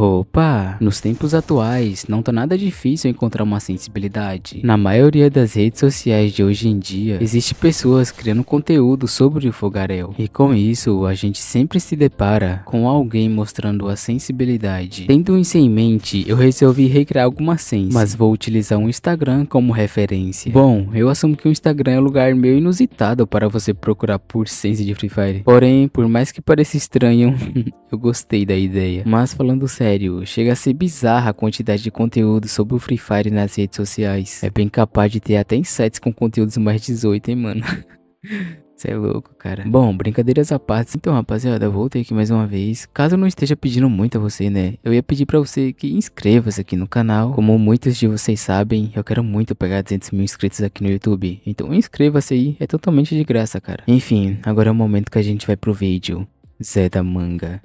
Opa! Nos tempos atuais, não tá nada difícil encontrar uma sensibilidade. Na maioria das redes sociais de hoje em dia, existe pessoas criando conteúdo sobre o fogarel. E com isso, a gente sempre se depara com alguém mostrando a sensibilidade. Tendo isso em mente, eu resolvi recriar alguma sense, mas vou utilizar o Instagram como referência. Bom, eu assumo que o Instagram é um lugar meio inusitado para você procurar por sense de Free Fire. Porém, por mais que pareça estranho, eu gostei da ideia. Mas falando sério, Sério, chega a ser bizarra a quantidade de conteúdo sobre o Free Fire nas redes sociais. É bem capaz de ter até insetos com conteúdos mais 18, hein, mano? Cê é louco, cara. Bom, brincadeiras à parte. Então, rapaziada, eu voltei aqui mais uma vez. Caso eu não esteja pedindo muito a você, né? Eu ia pedir pra você que inscreva-se aqui no canal. Como muitos de vocês sabem, eu quero muito pegar 200 mil inscritos aqui no YouTube. Então, inscreva-se aí. É totalmente de graça, cara. Enfim, agora é o momento que a gente vai pro vídeo. Zé da Manga.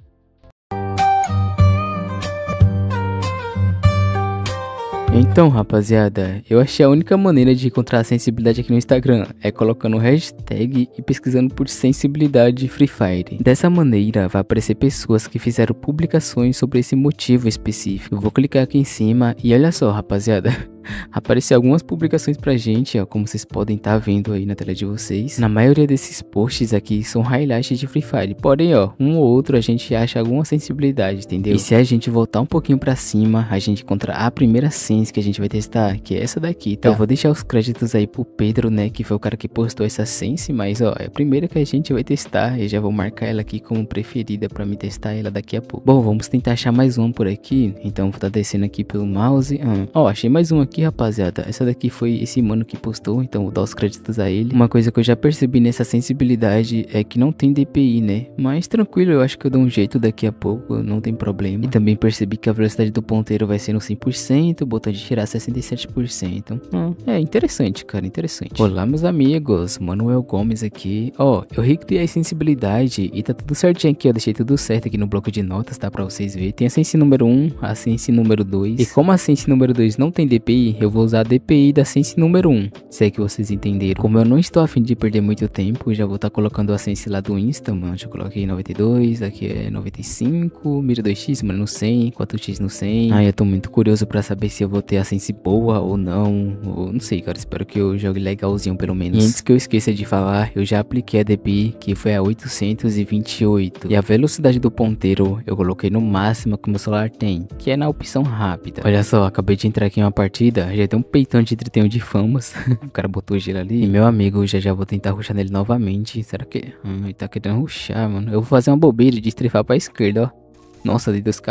Então, rapaziada, eu achei a única maneira de encontrar a sensibilidade aqui no Instagram é colocando hashtag e pesquisando por sensibilidade Free Fire. Dessa maneira, vai aparecer pessoas que fizeram publicações sobre esse motivo específico. Eu vou clicar aqui em cima e olha só, rapaziada, aparecer algumas publicações pra gente, ó, como vocês podem estar tá vendo aí na tela de vocês. Na maioria desses posts aqui são highlights de Free Fire, porém, ó, um ou outro a gente acha alguma sensibilidade, entendeu? E se a gente voltar um pouquinho pra cima, a gente encontra a primeira sense que a gente vai testar, que é essa daqui, tá? Eu então, vou deixar os créditos aí pro Pedro, né, que foi o cara que postou essa sense, mas, ó, é a primeira que a gente vai testar e já vou marcar ela aqui como preferida pra me testar ela daqui a pouco. Bom, vamos tentar achar mais uma por aqui, então vou estar tá descendo aqui pelo mouse. Ah, ó, achei mais uma aqui aqui, rapaziada. Essa daqui foi esse mano que postou, então vou dar os créditos a ele. Uma coisa que eu já percebi nessa sensibilidade é que não tem DPI, né? Mas tranquilo, eu acho que eu dou um jeito daqui a pouco, não tem problema. E também percebi que a velocidade do ponteiro vai ser no 100%, o botão de tirar 67%. Hum, é interessante, cara, interessante. Olá, meus amigos. Manuel Gomes aqui. Ó, oh, eu recriei a sensibilidade e tá tudo certinho aqui, eu deixei tudo certo aqui no bloco de notas, tá? Pra vocês verem. Tem a sense número 1, a sense número 2. E como a sense número 2 não tem DPI, eu vou usar a DPI da Sense número 1, se é que vocês entenderam. Como eu não estou afim de perder muito tempo, já vou estar tá colocando a Sense lá do Insta, mano. Já coloquei 92, aqui é 95, mira 2x, mano, no 100, 4x no 100. Ai, eu tô muito curioso pra saber se eu vou ter a Sense boa ou não, ou não sei, cara. Espero que eu jogue legalzinho pelo menos. E antes que eu esqueça de falar, eu já apliquei a DPI, que foi a 828. E a velocidade do ponteiro eu coloquei no máximo que meu celular tem, que é na opção rápida. Olha só, acabei de entrar aqui em uma partida vida. Já tem um peitão de 31 de famas. o cara botou gelo ali. E meu amigo, já já vou tentar ruxar nele novamente. Será que... Hum, ele tá querendo ruxar, mano. Eu vou fazer uma bobeira de estrefar pra esquerda, ó. Nossa, dei dois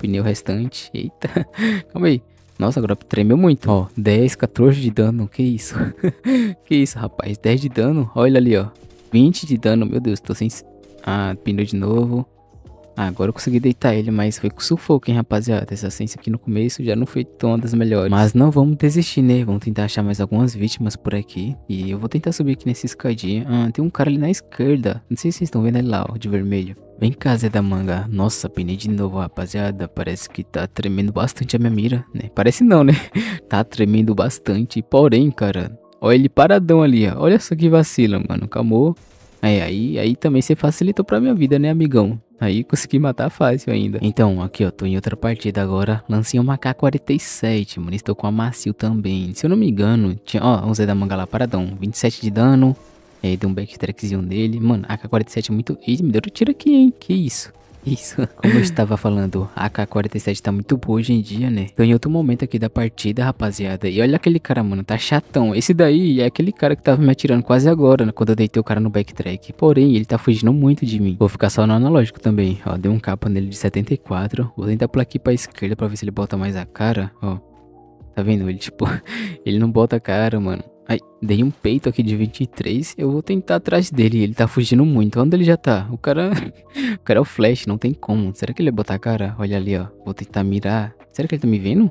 Pneu restante. Eita. Calma aí. Nossa, agora tremeu muito. Ó, 10, 14 de dano. Que isso? que isso, rapaz? 10 de dano. Olha ali, ó. 20 de dano. Meu Deus, tô sem... Ah, pneu de novo. Ah, agora eu consegui deitar ele, mas foi com sufoco, hein, rapaziada. Essa ciência aqui no começo já não foi tão uma das melhores. Mas não vamos desistir, né? Vamos tentar achar mais algumas vítimas por aqui. E eu vou tentar subir aqui nessa escadinha. Ah, tem um cara ali na esquerda. Não sei se vocês estão vendo ele lá, ó, de vermelho. Vem cá, Zé da Manga. Nossa, penei de novo, rapaziada. Parece que tá tremendo bastante a minha mira, né? Parece não, né? tá tremendo bastante. Porém, cara... Olha ele paradão ali, ó. Olha só que vacila, mano. Calmou? É, aí, aí também você facilitou pra minha vida, né, amigão? Aí consegui matar fácil ainda. Então, aqui ó, tô em outra partida agora. Lancei uma K-47, mano. Estou com a Macio também. Se eu não me engano, tinha, ó, um Zé da Manga lá paradão. 27 de dano. E é, aí deu um backtrackzinho nele. Mano, a K-47 é muito... Ih, me deram tiro aqui, hein? Que isso? Isso. Como eu estava falando, a AK-47 tá muito boa hoje em dia, né? Tô então, em outro momento aqui da partida, rapaziada. E olha aquele cara, mano, tá chatão. Esse daí é aquele cara que tava me atirando quase agora, né? Quando eu deitei o cara no backtrack. Porém, ele tá fugindo muito de mim. Vou ficar só no analógico também. Ó, dei um capa nele de 74. Vou tentar pular aqui pra esquerda pra ver se ele bota mais a cara. Ó, Tá vendo? Ele, tipo, ele não bota a cara, mano. Ai, dei um peito aqui de 23. Eu vou tentar atrás dele. Ele tá fugindo muito. Onde ele já tá? O cara. o cara é o Flash, não tem como. Será que ele ia botar a cara? Olha ali, ó. Vou tentar mirar. Será que ele tá me vendo?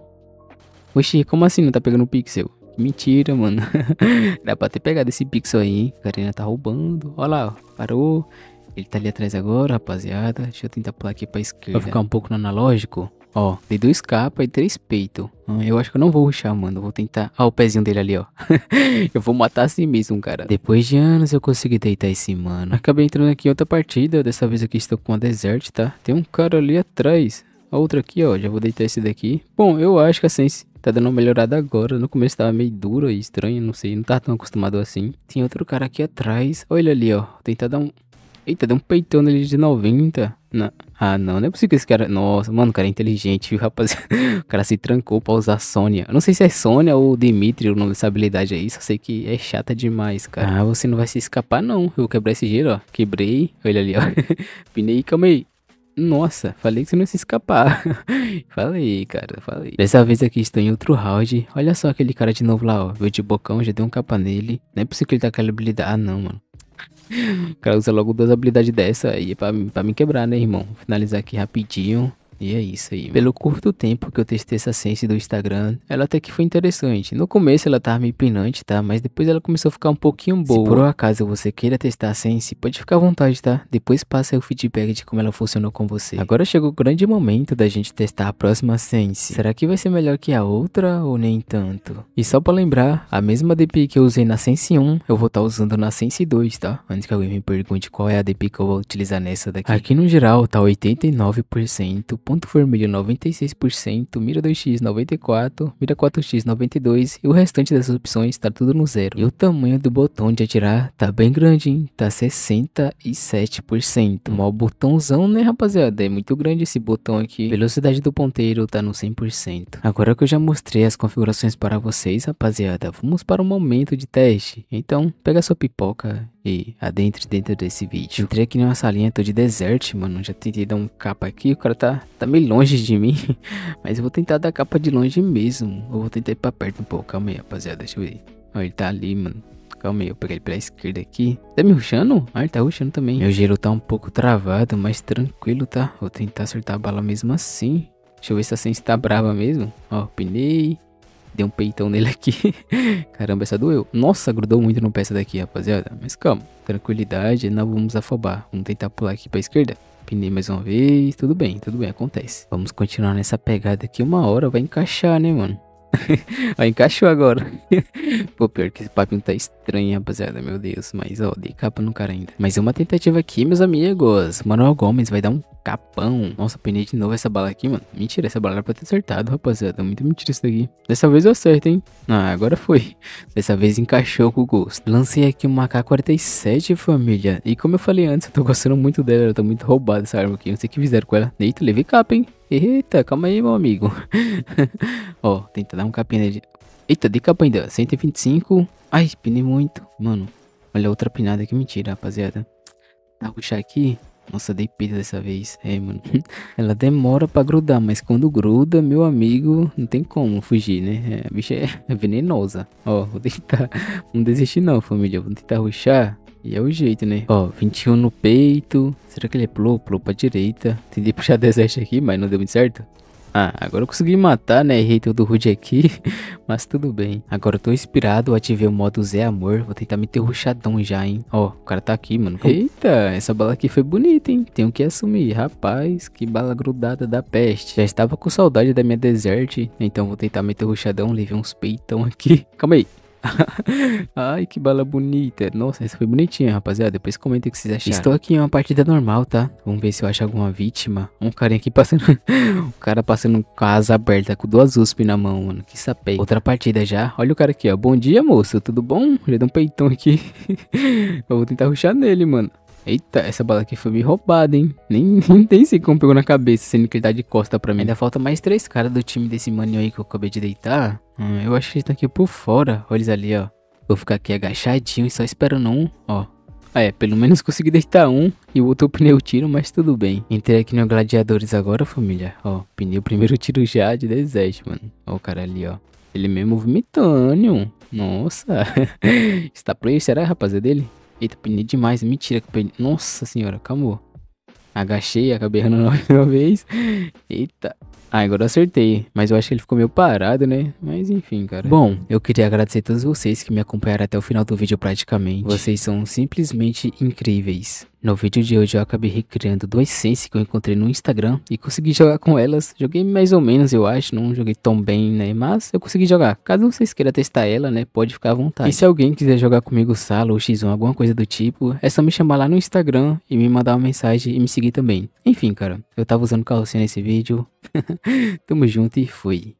Oxi, como assim não tá pegando o pixel? Mentira, mano. Dá pra ter pegado esse pixel aí, hein? ainda tá roubando. Olha lá, ó. Parou. Ele tá ali atrás agora, rapaziada. Deixa eu tentar pular aqui pra esquerda. Vai ficar um pouco no analógico. Ó, dei dois capas e três peito. Hum, eu acho que eu não vou ruxar, mano. Vou tentar... Ó, o pezinho dele ali, ó. eu vou matar assim mesmo, cara. Depois de anos eu consegui deitar esse mano. Acabei entrando aqui em outra partida. Dessa vez aqui estou com uma desert, tá? Tem um cara ali atrás. A outra aqui, ó. Já vou deitar esse daqui. Bom, eu acho que a Sense tá dando uma melhorada agora. No começo tava meio dura e estranha, não sei. Não tava tão acostumado assim. Tem outro cara aqui atrás. Olha ali, ó. Tentar dar um... Eita, deu um peitão nele de 90. Não... Ah, não, não é possível que esse cara. Nossa, mano, o cara é inteligente, viu, rapaziada? o cara se trancou pra usar Sônia. Eu não sei se é Sônia ou Dimitri, o nome dessa habilidade aí, só sei que é chata demais, cara. Ah, você não vai se escapar, não. Eu vou quebrar esse giro, ó. Quebrei. Olha ali, ó. Pinei, calma aí. Nossa, falei que você não ia se escapar. falei, cara, falei. Dessa vez aqui estou em outro round. Olha só aquele cara de novo lá, ó. Viu de bocão, já deu um capa nele. Não é possível que ele tá com aquela habilidade. Ah, não, mano. O cara usa logo duas habilidades dessa aí pra, pra me quebrar, né, irmão? Finalizar aqui rapidinho. E é isso aí. Mano. Pelo curto tempo que eu testei essa Sense do Instagram, ela até que foi interessante. No começo ela tava meio pinante, tá? Mas depois ela começou a ficar um pouquinho boa. Se por acaso você queira testar a Sense, pode ficar à vontade, tá? Depois passa aí o feedback de como ela funcionou com você. Agora chegou o grande momento da gente testar a próxima Sense. Será que vai ser melhor que a outra ou nem tanto? E só pra lembrar, a mesma DPI que eu usei na Sense 1, eu vou estar tá usando na Sense 2, tá? Antes que alguém me pergunte qual é a DPI que eu vou utilizar nessa daqui. Aqui no geral tá 89% Ponto Vermelho 96%, Mira 2x 94%, Mira 4x 92% e o restante dessas opções tá tudo no zero. E o tamanho do botão de atirar tá bem grande, hein? Tá 67%. Mó botãozão, né rapaziada? É muito grande esse botão aqui. Velocidade do ponteiro tá no 100%. Agora que eu já mostrei as configurações para vocês, rapaziada, vamos para o momento de teste. Então, pega sua pipoca e adentre dentro desse vídeo. Entrei aqui numa salinha, tô de deserto, mano. Já tentei dar um capa aqui, o cara tá, tá meio longe de mim. Mas eu vou tentar dar capa de longe mesmo. Eu vou tentar ir pra perto um pouco. Calma aí, rapaziada, deixa eu ver. Ó, ele tá ali, mano. Calma aí, eu peguei ele pra esquerda aqui. Tá me ruxando? Ah, ele tá ruxando também. Meu gelo tá um pouco travado, mas tranquilo, tá? Vou tentar acertar a bala mesmo assim. Deixa eu ver se a Sense tá brava mesmo. Ó, pinei. Dei um peitão nele aqui. Caramba, essa doeu. Nossa, grudou muito no pé essa daqui, rapaziada. Mas calma, tranquilidade, não vamos afobar. Vamos tentar pular aqui pra esquerda. Pinei mais uma vez, tudo bem, tudo bem, acontece. Vamos continuar nessa pegada aqui, uma hora vai encaixar, né, mano? ó, encaixou agora. Pô, pior que esse papinho tá estranho, rapaziada. Meu Deus. Mas, ó, dei capa no cara ainda. Mas é uma tentativa aqui, meus amigos. Manuel Gomes vai dar um capão. Nossa, penei de novo essa bala aqui, mano. Mentira, essa bala era pra ter acertado, rapaziada. Muito mentira isso daqui. Dessa vez eu acerto, hein? Ah, agora foi. Dessa vez encaixou com o gosto. Lancei aqui uma AK-47, família. E como eu falei antes, eu tô gostando muito dela. Ela tá muito roubada essa arma aqui. Não sei o que fizeram com ela. Eita, levei capa, hein? Eita, calma aí, meu amigo. Ó, tenta dar um capinha nele. Eita, de capa ainda. 125. Ai, pinei muito. Mano, olha outra pinada. Que mentira, rapaziada. Tá, puxar aqui. Nossa, dei pizza dessa vez. É, mano. Ela demora pra grudar, mas quando gruda, meu amigo, não tem como fugir, né? É, a bicha é venenosa. Ó, vou tentar. Não desistir não, família. Vou tentar ruxar. E é o jeito, né? Ó, 21 no peito. Será que ele é pulou? Pulou pra direita. Tentei puxar deserto aqui, mas não deu muito certo. Ah, agora eu consegui matar, né, hater do Rude aqui, mas tudo bem. Agora eu tô inspirado, ativei o modo Zé Amor, vou tentar meter o ruxadão já, hein. Ó, o cara tá aqui, mano. Eita, essa bala aqui foi bonita, hein. Tenho que assumir, rapaz, que bala grudada da peste. Já estava com saudade da minha desert, então vou tentar meter o ruxadão, levei uns peitão aqui. Calma aí. Ai, que bala bonita. Nossa, essa foi bonitinha, rapaziada. Depois comenta o que vocês acharam. Estou aqui em uma partida normal, tá? Vamos ver se eu acho alguma vítima. Um carinha aqui passando... um cara passando com a asa aberta, com duas USP na mão, mano. Que sapei. Outra partida já. Olha o cara aqui, ó. Bom dia, moço. Tudo bom? Já deu um peitão aqui. eu vou tentar ruxar nele, mano. Eita, essa bola aqui foi me roubada, hein? Nem, nem tem sei como pegou na cabeça, sendo que ele tá de costa pra mim. Ainda falta mais três caras do time desse maninho aí que eu acabei de deitar. Hum, eu acho que eles tá aqui por fora. Olha eles ali, ó. Vou ficar aqui agachadinho e só esperando um, ó. Ah, é, pelo menos consegui deitar um e o outro pneu tiro, mas tudo bem. Entrei aqui no Gladiadores agora, família. Ó, pneu primeiro tiro já de desejo, mano. Ó o cara ali, ó. Ele meio vomitando. Nossa. Está play, será, rapaziada, dele? Eita, penei demais. Mentira que penei. Nossa senhora, acabou. Agachei, acabei errando nove última vez. Eita. Ah, agora eu acertei. Mas eu acho que ele ficou meio parado, né? Mas enfim, cara. Bom, eu queria agradecer a todos vocês que me acompanharam até o final do vídeo praticamente. Vocês são simplesmente incríveis. No vídeo de hoje eu acabei recriando duas Sense que eu encontrei no Instagram e consegui jogar com elas. Joguei mais ou menos, eu acho, não joguei tão bem, né? Mas eu consegui jogar. Caso vocês queiram testar ela, né? Pode ficar à vontade. E se alguém quiser jogar comigo Salo ou X1, alguma coisa do tipo, é só me chamar lá no Instagram e me mandar uma mensagem e me seguir também. Enfim, cara, eu tava usando carrocinha nesse vídeo. Tamo junto e fui.